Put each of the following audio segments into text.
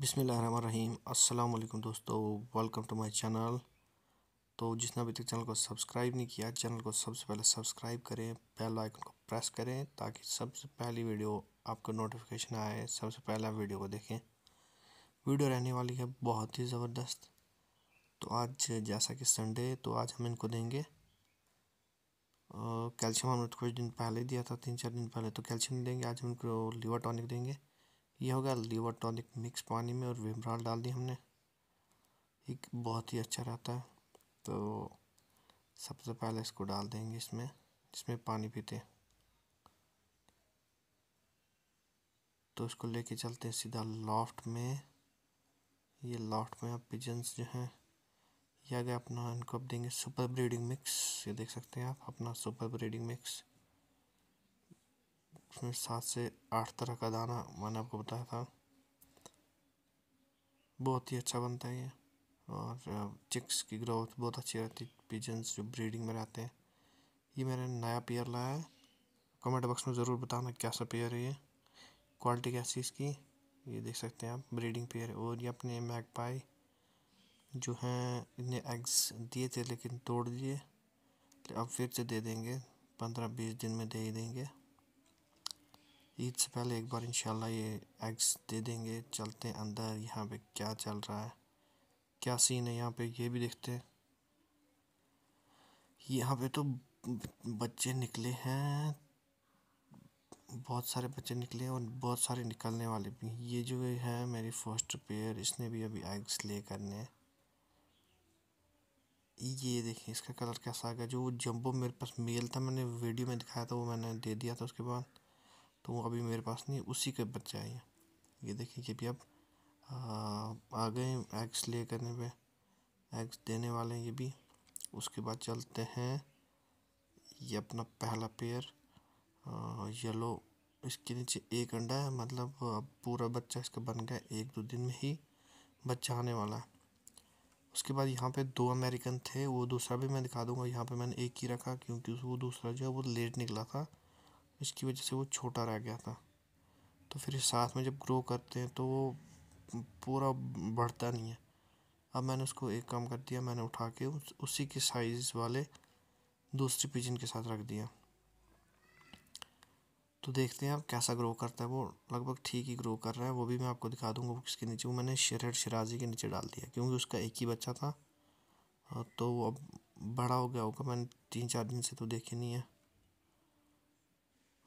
बिसमीम वालेकुम दोस्तों वेलकम टू माय चैनल तो जिसने अभी तक चैनल को सब्सक्राइब नहीं किया चैनल को सबसे पहले सब्सक्राइब करें बेल आइकन को प्रेस करें ताकि सबसे पहली वीडियो आपको नोटिफिकेशन आए सबसे पहला आप वीडियो को देखें वीडियो रहने वाली है बहुत ही ज़बरदस्त तो आज जैसा कि संडे तो आज हम इनको देंगे कैल्शियम हमने तो कुछ दिन पहले दिया था तीन चार दिन पहले तो कैल्शियम देंगे आज हम इनको लिवर टॉनिक देंगे ये होगा लीवर टॉनिक मिक्स पानी में और विमराल डाल दी हमने एक बहुत ही अच्छा रहता है तो सबसे पहले इसको डाल देंगे इसमें जिसमें पानी पीते तो इसको लेके चलते हैं सीधा लॉफ्ट में ये लॉफ्ट में आप पिजन्स जो हैं या गया अपना इनको अब देंगे सुपर ब्रीडिंग मिक्स ये देख सकते हैं आप अपना सुपर ब्रीडिंग मिक्स उसमें सात से आठ तरह का दाना मैंने आपको बताया था बहुत ही अच्छा बनता है ये और चिक्स की ग्रोथ बहुत अच्छी रहती है पिजन्स जो ब्रीडिंग में रहते हैं ये मैंने नया पेयर लाया है कमेंट बॉक्स में ज़रूर बताना क्या सा पेयर है ये क्वालिटी कैसी इसकी ये देख सकते हैं आप ब्रीडिंग पेयर और ये अपने पाई जो हैं इन्हें एग्स दिए थे लेकिन तोड़ दिए अब फिर से दे देंगे पंद्रह बीस दिन में दे ही देंगे ईद से पहले एक बार इंशाल्लाह ये एग्स दे देंगे चलते हैं अंदर यहाँ पे क्या चल रहा है क्या सीन है यहाँ पे ये भी देखते हैं यहाँ पे तो बच्चे निकले हैं बहुत सारे बच्चे निकले हैं और बहुत सारे निकलने वाले भी ये जो है मेरी फर्स्ट पेयर इसने भी अभी एग्स ले करने ये देखें इसका कलर कैसा आ गया जो जम्बो मेरे पास मेल था मैंने वीडियो में दिखाया था वो मैंने दे दिया था उसके बाद तो वो अभी मेरे पास नहीं उसी के बच्चे आए हैं ये देखिए ये भी अब आ गए एग्स ले करने पे एग्स देने वाले हैं ये भी उसके बाद चलते हैं ये अपना पहला पेयर येलो इसके नीचे एक अंडा है मतलब अब पूरा बच्चा इसका बन गया एक दो दिन में ही बच्चा आने वाला है उसके बाद यहाँ पे दो अमेरिकन थे वो दूसरा भी मैं दिखा दूंगा यहाँ पे मैंने एक ही रखा क्योंकि वो दूसरा जो है वो लेट निकला था इसकी वजह से वो छोटा रह गया था तो फिर साथ में जब ग्रो करते हैं तो वो पूरा बढ़ता नहीं है अब मैंने उसको एक काम कर दिया मैंने उठा के उस, उसी के साइज़ वाले दूसरे पिजन के साथ रख दिया तो देखते हैं अब कैसा ग्रो करता है वो लगभग ठीक ही ग्रो कर रहा है वो भी मैं आपको दिखा दूंगा वो किसके नीचे वो मैंने शरहड शराजी के नीचे डाल दिया क्योंकि उसका एक ही बच्चा था तो वो अब बड़ा हो गया होगा मैंने तीन चार दिन से तो देखे नहीं है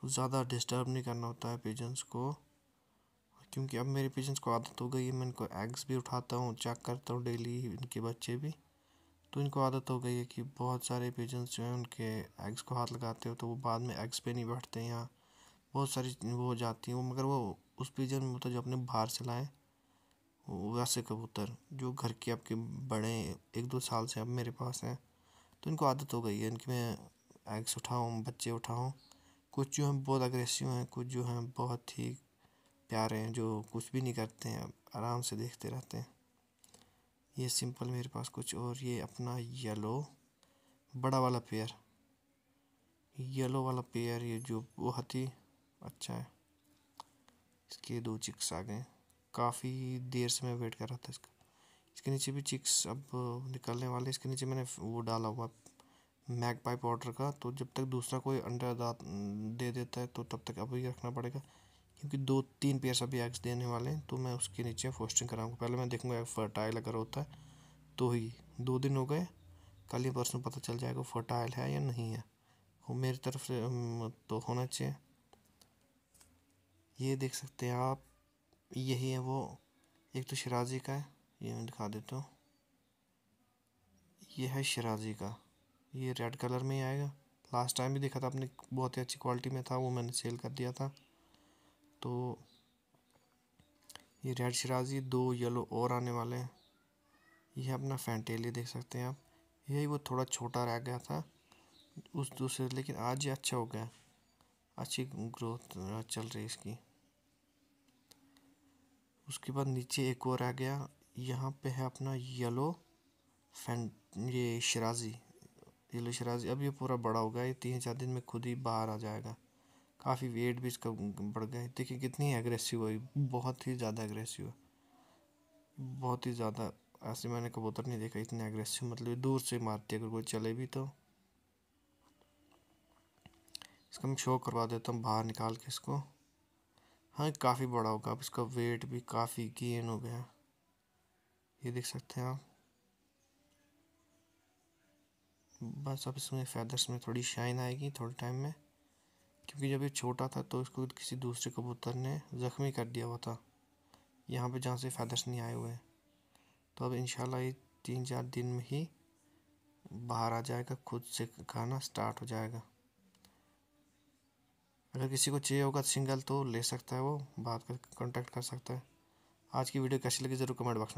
ज़्यादा डिस्टर्ब नहीं करना होता है पिजन्स को क्योंकि अब मेरे पिजन्स को आदत हो गई है मैं इनको एग्स भी उठाता हूँ चेक करता हूँ डेली इनके बच्चे भी तो इनको आदत हो गई है कि बहुत सारे पिजन्स जो हैं उनके एग्स को हाथ लगाते हो तो वो बाद में एग्स पे नहीं बैठते यहाँ बहुत सारी वो हो जाती हैं वो मगर वो उस पिजन में होता जो अपने बाहर से लाए वैसे कबूतर जो घर के आपके बड़े एक दो साल से अब मेरे पास हैं तो इनको आदत हो गई है इनकी मैं एग्स उठाऊँ बच्चे उठाऊँ कुछ जो हैं बहुत अग्रेसिव हैं कुछ जो हैं बहुत ही प्यारे हैं जो कुछ भी नहीं करते हैं आराम से देखते रहते हैं ये सिंपल मेरे पास कुछ और ये अपना येलो बड़ा वाला पेयर येलो वाला पेयर ये जो बहुत ही अच्छा है इसके दो चिक्स आ गए काफ़ी देर से मैं वेट कर रहा था इसका इसके नीचे भी चिक्स अब निकलने वाले इसके नीचे मैंने वो डाला हुआ मैगपाई पाउडर का तो जब तक दूसरा कोई अंडा दे देता है तो तब तक अभी रखना पड़ेगा क्योंकि दो तीन पेयर अभी एग्स देने वाले हैं तो मैं उसके नीचे फोस्टिंग कराऊंगा पहले मैं देखूँगा फर्टाइल अगर होता है तो ही दो दिन हो गए कल ही परसों पता चल जाएगा फर्टाइल है या नहीं है वो मेरी तरफ से तो होना चाहिए ये देख सकते हैं आप यही है वो एक तो शराजी का है ये मैं दिखा देता हूँ ये है शराजी का ये रेड कलर में ही आएगा लास्ट टाइम भी देखा था आपने बहुत ही अच्छी क्वालिटी में था वो मैंने सेल कर दिया था तो ये रेड शराजी दो येलो और आने वाले हैं यह अपना फैंटेलिया देख सकते हैं आप यही वो थोड़ा छोटा रह गया था उस दूसरे लेकिन आज ये अच्छा हो गया अच्छी ग्रोथ चल रही इसकी उसके बाद नीचे एक और रह गया यहाँ पे है अपना येलो फैन ये शराजी येलो शराज अब ये पूरा बड़ा होगा ये तीन चार दिन में खुद ही बाहर आ जाएगा काफ़ी वेट भी इसका बढ़ गया है देखिए कितनी एग्रेसिव है बहुत ही ज़्यादा एग्रेसिव है बहुत ही ज़्यादा ऐसे मैंने कबूतर नहीं देखा इतने एग्रेसिव मतलब दूर से मारती है अगर कोई चले भी तो इसका मैं शो करवा देता हूँ बाहर निकाल के इसको हाँ काफ़ी बड़ा होगा अब इसका वेट भी काफ़ी गेन हो गया ये देख सकते हैं आप बस अब इसमें फैदर्स में थोड़ी शाइन आएगी थोड़े टाइम में क्योंकि जब ये छोटा था तो इसको किसी दूसरे कबूतर ने ज़ख्मी कर दिया हुआ था यहाँ पे जहाँ से फैदर्स नहीं आए हुए हैं तो अब इन ये तीन चार दिन में ही बाहर आ जाएगा खुद से खाना स्टार्ट हो जाएगा अगर किसी को चाहिए होगा सिंगल तो ले सकता है वो बात कर कॉन्टैक्ट कर सकता है आज की वीडियो कैसी लगी ज़रूर कमेंट बॉक्स में